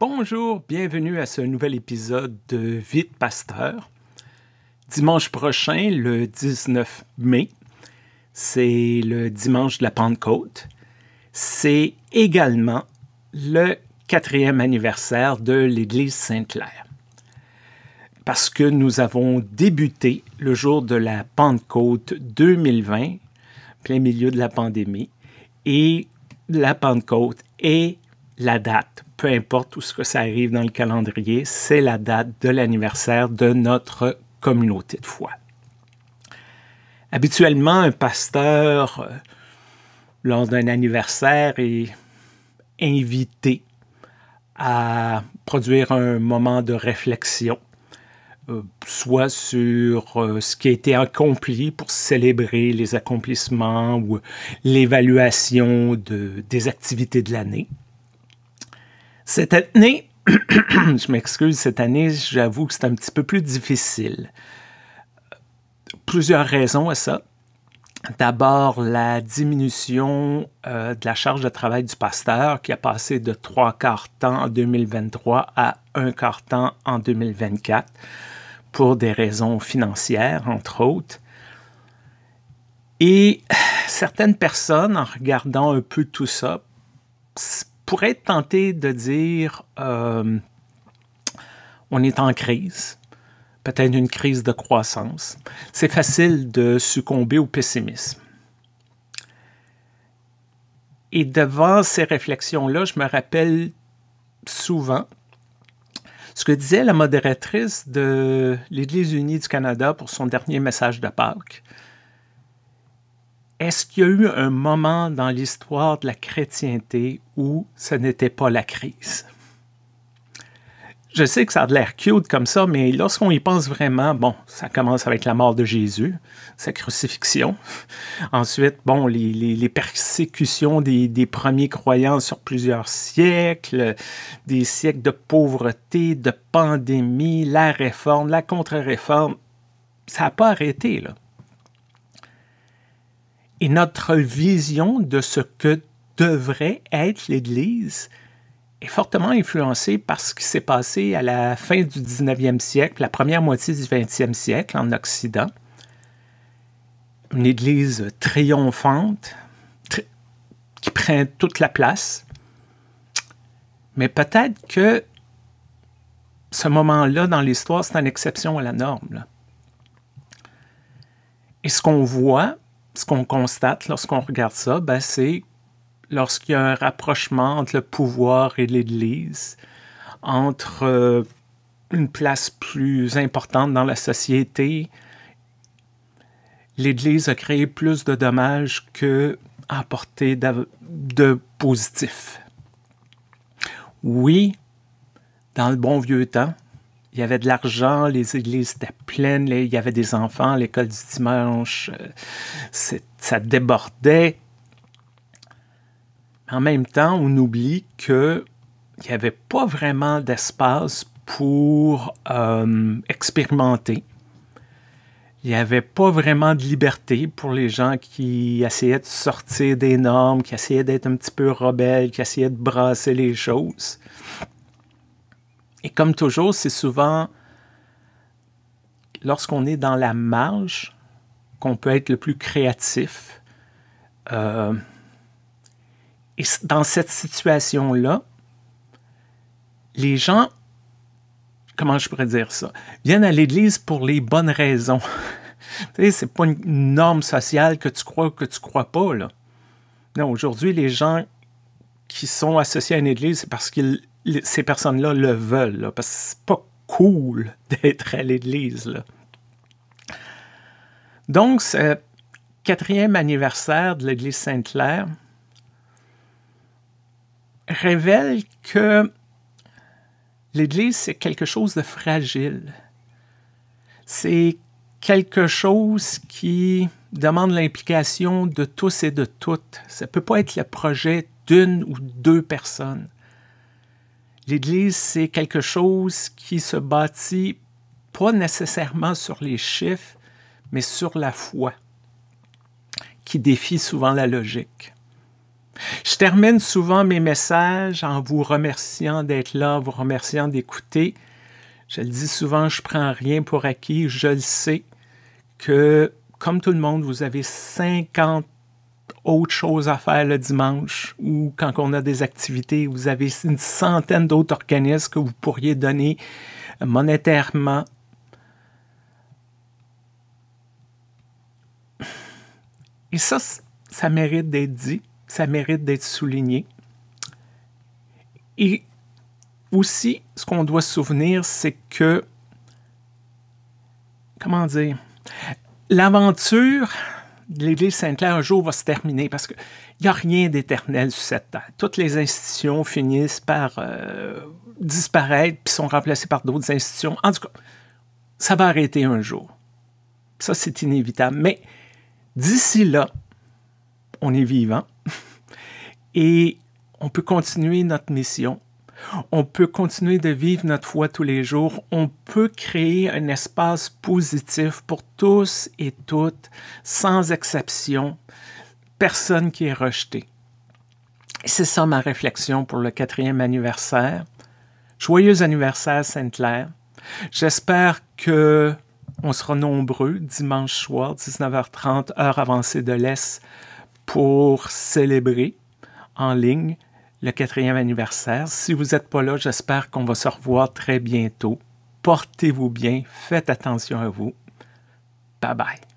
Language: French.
Bonjour, bienvenue à ce nouvel épisode de Vite Pasteur. Dimanche prochain, le 19 mai, c'est le dimanche de la Pentecôte. C'est également le quatrième anniversaire de l'Église Sainte-Claire. Parce que nous avons débuté le jour de la Pentecôte 2020, plein milieu de la pandémie, et la Pentecôte est la date, peu importe où ce que ça arrive dans le calendrier, c'est la date de l'anniversaire de notre communauté de foi. Habituellement, un pasteur, euh, lors d'un anniversaire, est invité à produire un moment de réflexion, euh, soit sur euh, ce qui a été accompli pour célébrer les accomplissements ou l'évaluation des activités de l'année, cette année, je m'excuse, cette année, j'avoue que c'est un petit peu plus difficile. Plusieurs raisons à ça. D'abord, la diminution euh, de la charge de travail du pasteur qui a passé de trois quarts temps en 2023 à un quart temps en 2024 pour des raisons financières, entre autres. Et euh, certaines personnes, en regardant un peu tout ça, pourrait être tenté de dire euh, on est en crise, peut-être une crise de croissance. C'est facile de succomber au pessimisme. Et devant ces réflexions-là, je me rappelle souvent ce que disait la modératrice de l'Église unie du Canada pour son dernier message de Pâques. Est-ce qu'il y a eu un moment dans l'histoire de la chrétienté où ce n'était pas la crise? Je sais que ça a l'air cute comme ça, mais lorsqu'on y pense vraiment, bon, ça commence avec la mort de Jésus, sa crucifixion. Ensuite, bon, les, persécutions des, des, premiers croyants sur plusieurs siècles, des siècles de pauvreté, de pandémie, la réforme, la contre-réforme. Ça n'a pas arrêté, là et notre vision de ce que devrait être l'Église est fortement influencée par ce qui s'est passé à la fin du 19e siècle, la première moitié du 20e siècle en Occident. Une Église triomphante qui prend toute la place. Mais peut-être que ce moment-là dans l'histoire, c'est une exception à la norme. Et ce qu'on voit, ce qu'on constate lorsqu'on regarde ça, ben, c'est lorsqu'il y a un rapprochement entre le pouvoir et l'Église, entre euh, une place plus importante dans la société, l'Église a créé plus de dommages que apporté de positifs. Oui, dans le bon vieux temps, il y avait de l'argent, les églises étaient pleines, il y avait des enfants, l'école du dimanche, euh, ça débordait. En même temps, on oublie qu'il n'y avait pas vraiment d'espace pour euh, expérimenter. Il n'y avait pas vraiment de liberté pour les gens qui essayaient de sortir des normes, qui essayaient d'être un petit peu rebelles, qui essayaient de brasser les choses. Et comme toujours, c'est souvent lorsqu'on est dans la marge qu'on peut être le plus créatif. Euh, et dans cette situation-là, les gens, comment je pourrais dire ça, viennent à l'Église pour les bonnes raisons. tu sais, c'est pas une norme sociale que tu crois ou que tu crois pas, Non, aujourd'hui, les gens qui sont associés à une Église, c'est parce qu'ils ces personnes-là le veulent, parce que c'est pas cool d'être à l'église. Donc, ce quatrième anniversaire de l'église Sainte-Claire révèle que l'église, c'est quelque chose de fragile. C'est quelque chose qui demande l'implication de tous et de toutes. Ça ne peut pas être le projet d'une ou deux personnes. L'Église, c'est quelque chose qui se bâtit pas nécessairement sur les chiffres, mais sur la foi, qui défie souvent la logique. Je termine souvent mes messages en vous remerciant d'être là, vous remerciant d'écouter. Je le dis souvent, je prends rien pour acquis. Je le sais que, comme tout le monde, vous avez 50 autre chose à faire le dimanche ou quand on a des activités, vous avez une centaine d'autres organismes que vous pourriez donner monétairement. Et ça, ça mérite d'être dit, ça mérite d'être souligné. Et aussi, ce qu'on doit se souvenir, c'est que, comment dire, l'aventure, l'Église Sainte-Claire un jour va se terminer parce qu'il n'y a rien d'éternel sur cette terre. Toutes les institutions finissent par euh, disparaître puis sont remplacées par d'autres institutions. En tout cas, ça va arrêter un jour. Ça, c'est inévitable. Mais d'ici là, on est vivant et on peut continuer notre mission on peut continuer de vivre notre foi tous les jours. On peut créer un espace positif pour tous et toutes, sans exception. Personne qui est rejeté. C'est ça ma réflexion pour le quatrième anniversaire. Joyeux anniversaire Sainte-Claire. J'espère que on sera nombreux dimanche soir, 19h30, heure avancée de l'Est, pour célébrer en ligne le quatrième anniversaire. Si vous n'êtes pas là, j'espère qu'on va se revoir très bientôt. Portez-vous bien, faites attention à vous. Bye bye.